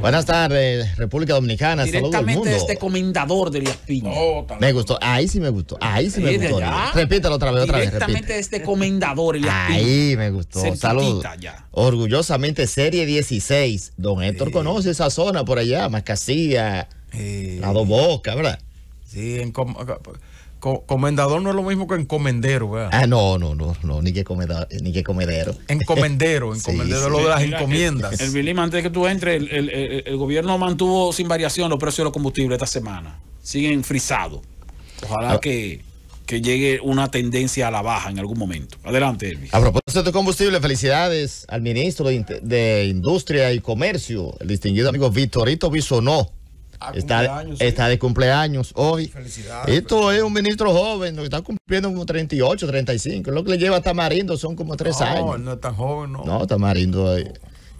Buenas tardes, República Dominicana. saludos Directamente este Comendador de las Piña. Oh, me gustó, ahí sí me gustó, ahí sí me gustó. Repítalo otra vez, otra vez. Directamente este Comendador Elías Piña. Ahí me gustó. Saludos. Orgullosamente, Serie 16. Don Héctor conoce esa zona por allá, Macasía, eh. Lado Boca, ¿verdad? Sí, en comendador no es lo mismo que encomendero, Ah, no, no, no, no ni que comedero. Ni que comedero. Encomendero, encomendero lo de las encomiendas. El, antes de que tú entres, el, gobierno mantuvo sin variación los precios de los combustibles esta semana. Siguen frisados. Ojalá ah. que llegue una tendencia a la baja en algún momento. Adelante, Elvis. A propósito de combustible, felicidades al ministro de, Industria y Comercio, el distinguido amigo Vitorito Bisonó Está, está, de cumpleaños hoy. Esto es un ministro joven, que está cumpliendo como 38, 35. Lo que le lleva a Tamarindo son como tres años. No, no es tan joven, no. No, Tamarindo. ahí.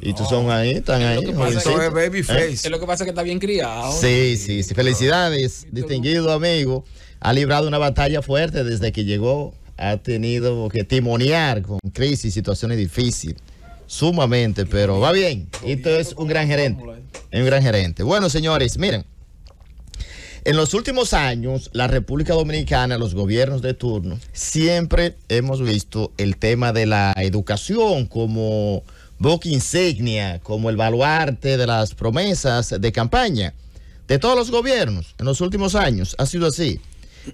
y tú son ahí, están ahí. ¿Eh? Es lo que pasa que está bien criado. Sí, sí, sí. Felicidades, ah, distinguido amigo. Ha librado una batalla fuerte desde que llegó. Ha tenido que timonear con crisis, situaciones difíciles sumamente, pero va bien. Esto es un gran gerente. Un gran gerente. Bueno, señores, miren. En los últimos años, la República Dominicana, los gobiernos de turno, siempre hemos visto el tema de la educación como boca insignia, como el baluarte de las promesas de campaña de todos los gobiernos en los últimos años. Ha sido así.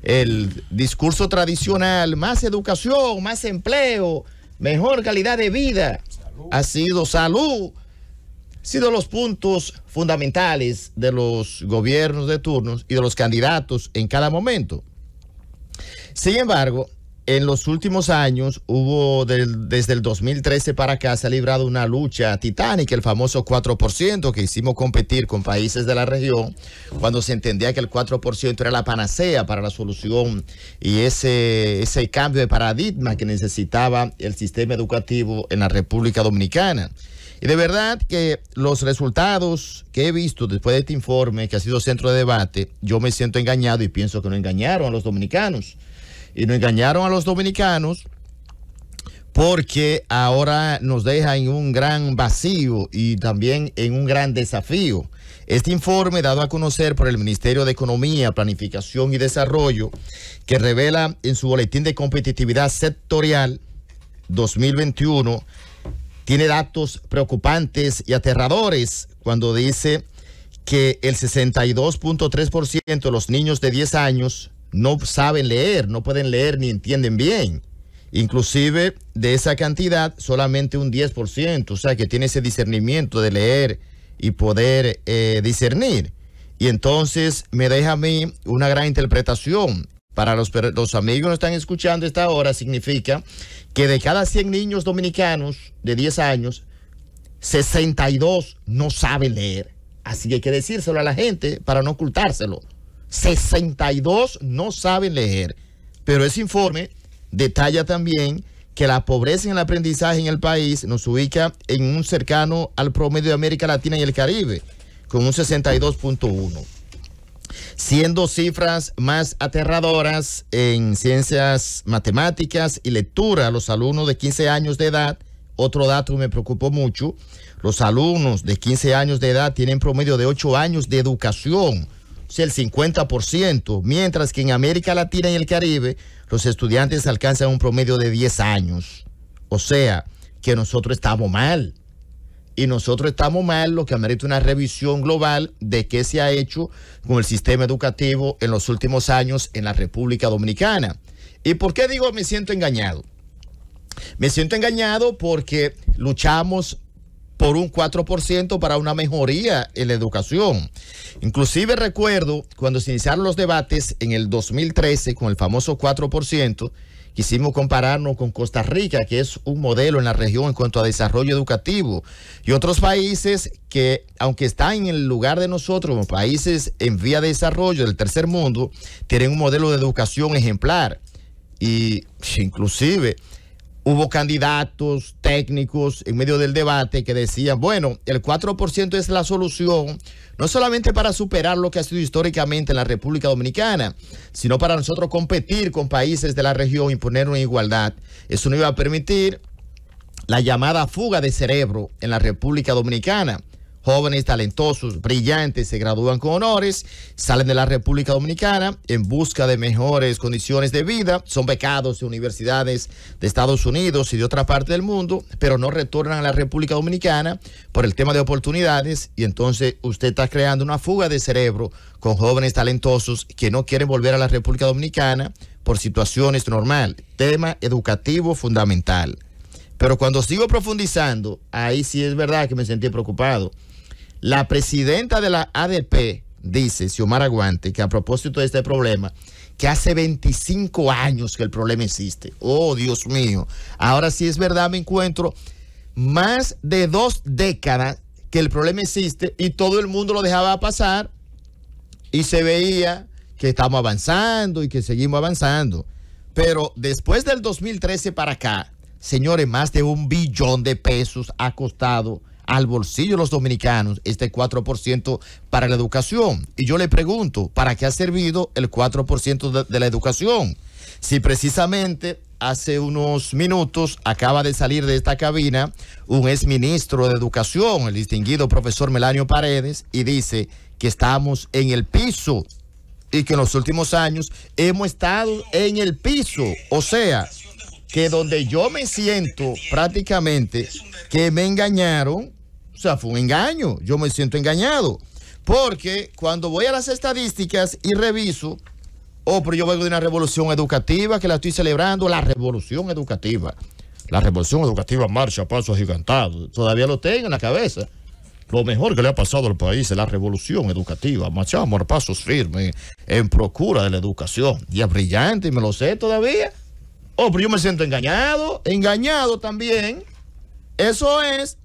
El discurso tradicional, más educación, más empleo, mejor calidad de vida, ha sido salud, sido los puntos fundamentales de los gobiernos de turnos y de los candidatos en cada momento. Sin embargo, en los últimos años hubo desde el 2013 para acá se ha librado una lucha titánica, el famoso 4% que hicimos competir con países de la región cuando se entendía que el 4% era la panacea para la solución y ese, ese cambio de paradigma que necesitaba el sistema educativo en la República Dominicana. Y de verdad que los resultados que he visto después de este informe, que ha sido centro de debate, yo me siento engañado y pienso que no engañaron a los dominicanos y nos engañaron a los dominicanos porque ahora nos deja en un gran vacío y también en un gran desafío. Este informe dado a conocer por el Ministerio de Economía, Planificación y Desarrollo, que revela en su boletín de competitividad sectorial 2021, tiene datos preocupantes y aterradores cuando dice que el 62.3% de los niños de 10 años no saben leer, no pueden leer ni entienden bien. Inclusive de esa cantidad, solamente un 10%, o sea, que tiene ese discernimiento de leer y poder eh, discernir. Y entonces me deja a mí una gran interpretación. Para los, los amigos que están escuchando esta hora, significa que de cada 100 niños dominicanos de 10 años, 62 no saben leer. Así que hay que decírselo a la gente para no ocultárselo. 62 no saben leer. Pero ese informe detalla también que la pobreza en el aprendizaje en el país nos ubica en un cercano al promedio de América Latina y el Caribe, con un 62.1. Siendo cifras más aterradoras en ciencias matemáticas y lectura, los alumnos de 15 años de edad, otro dato que me preocupó mucho, los alumnos de 15 años de edad tienen promedio de 8 años de educación el 50%, mientras que en América Latina y el Caribe los estudiantes alcanzan un promedio de 10 años. O sea, que nosotros estamos mal. Y nosotros estamos mal, lo que amerita una revisión global de qué se ha hecho con el sistema educativo en los últimos años en la República Dominicana. ¿Y por qué digo me siento engañado? Me siento engañado porque luchamos por un 4% para una mejoría en la educación. Inclusive recuerdo cuando se iniciaron los debates en el 2013 con el famoso 4%, quisimos compararnos con Costa Rica, que es un modelo en la región en cuanto a desarrollo educativo, y otros países que, aunque están en el lugar de nosotros, países en vía de desarrollo del tercer mundo, tienen un modelo de educación ejemplar. Y inclusive hubo candidatos técnicos en medio del debate que decían, bueno, el 4% es la solución, no solamente para superar lo que ha sido históricamente en la República Dominicana, sino para nosotros competir con países de la región y poner una igualdad. Eso no iba a permitir la llamada fuga de cerebro en la República Dominicana jóvenes talentosos, brillantes, se gradúan con honores, salen de la República Dominicana en busca de mejores condiciones de vida, son becados de universidades de Estados Unidos y de otra parte del mundo, pero no retornan a la República Dominicana por el tema de oportunidades y entonces usted está creando una fuga de cerebro con jóvenes talentosos que no quieren volver a la República Dominicana por situaciones normales. tema educativo fundamental. Pero cuando sigo profundizando, ahí sí es verdad que me sentí preocupado. La presidenta de la ADP dice, Xiomara Guante, que a propósito de este problema, que hace 25 años que el problema existe. Oh, Dios mío. Ahora sí es verdad, me encuentro más de dos décadas que el problema existe y todo el mundo lo dejaba pasar y se veía que estamos avanzando y que seguimos avanzando. Pero después del 2013 para acá, señores, más de un billón de pesos ha costado al bolsillo de los dominicanos este 4% para la educación. Y yo le pregunto, ¿para qué ha servido el 4% de, la educación? Si precisamente hace unos minutos acaba de salir de esta cabina un exministro de Educación, el distinguido profesor Melanio Paredes, y dice que estamos en el piso y que en los últimos años hemos estado en el piso. O sea, que donde yo me siento prácticamente que me engañaron o sea, fue un engaño. Yo me siento engañado. Porque cuando voy a las estadísticas y reviso, oh, pero yo vengo de una revolución educativa que la estoy celebrando, la revolución educativa. La revolución educativa marcha a paso agigantado. Todavía lo tengo en la cabeza. Lo mejor que le ha pasado al país es la revolución educativa. Marchamos a pasos firmes en procura de la educación. Y es brillante y me lo sé todavía. Oh, pero yo me siento engañado, engañado también. Eso es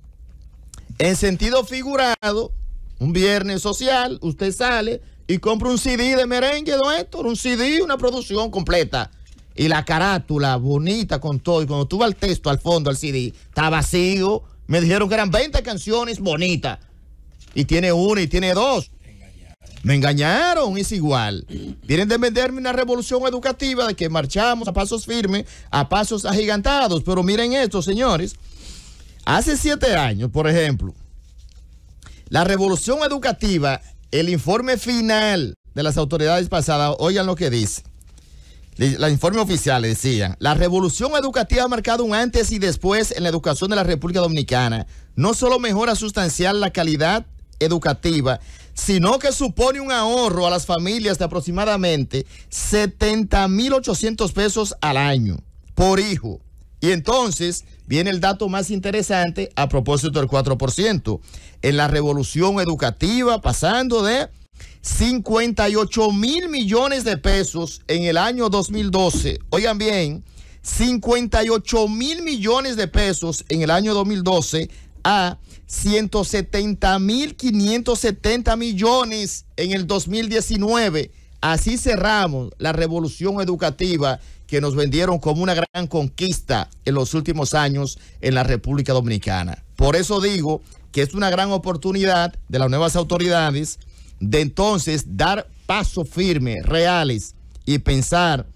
en sentido figurado, un viernes social, usted sale y compra un CD de merengue, don un CD, una producción completa. Y la carátula bonita con todo. Y cuando tuve al texto al fondo, al CD, está vacío. Me dijeron que eran 20 canciones bonitas. Y tiene una y tiene dos. Me engañaron, es igual. vienen de venderme una revolución educativa de que marchamos a pasos firmes, a pasos agigantados. Pero miren esto, señores. Hace siete años, por ejemplo, la revolución educativa, el informe final de las autoridades pasadas, oigan lo que dice. El informe oficial decía, la revolución educativa ha marcado un antes y después en la educación de la República Dominicana. No solo mejora sustancial la calidad educativa, sino que supone un ahorro a las familias de aproximadamente 70.800 pesos al año por hijo. Y entonces viene el dato más interesante a propósito del 4%. En la revolución educativa, pasando de 58 mil millones de pesos en el año 2012. Oigan bien, 58 mil millones de pesos en el año 2012 a 170 mil 570 millones en el 2019 Así cerramos la revolución educativa que nos vendieron como una gran conquista en los últimos años en la República Dominicana. Por eso digo que es una gran oportunidad de las nuevas autoridades de entonces dar pasos firmes, reales y pensar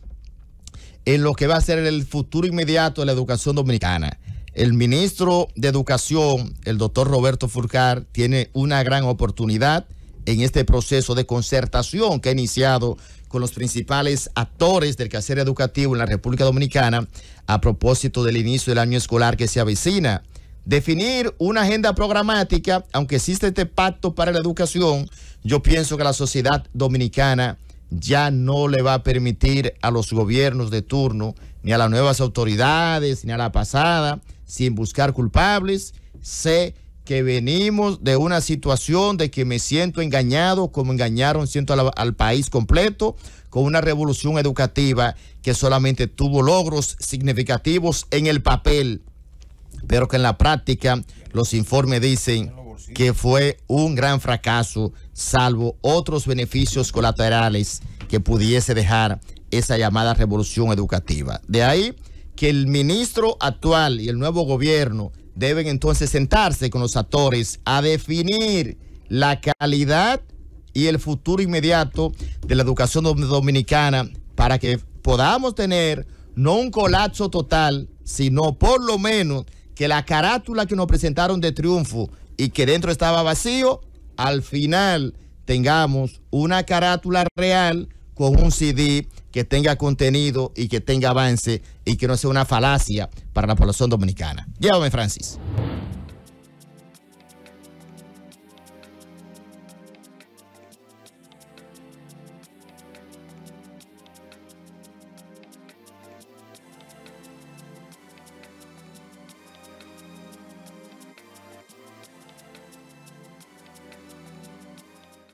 en lo que va a ser el futuro inmediato de la educación dominicana. El ministro de Educación, el doctor Roberto Furcar, tiene una gran oportunidad en este proceso de concertación que ha iniciado con los principales actores del quehacer educativo en la República Dominicana a propósito del inicio del año escolar que se avecina. Definir una agenda programática, aunque existe este pacto para la educación, yo pienso que la sociedad dominicana ya no le va a permitir a los gobiernos de turno, ni a las nuevas autoridades, ni a la pasada, sin buscar culpables, se que venimos de una situación de que me siento engañado, como engañaron, siento al, al país completo, con una revolución educativa que solamente tuvo logros significativos en el papel, pero que en la práctica los informes dicen que fue un gran fracaso, salvo otros beneficios colaterales que pudiese dejar esa llamada revolución educativa. De ahí que el ministro actual y el nuevo gobierno deben entonces sentarse con los actores a definir la calidad y el futuro inmediato de la educación dominicana para que podamos tener no un colapso total, sino por lo menos que la carátula que nos presentaron de triunfo y que dentro estaba vacío, al final tengamos una carátula real con un CD que tenga contenido y que tenga avance y que no sea una falacia para la población dominicana. Llévame, Francis.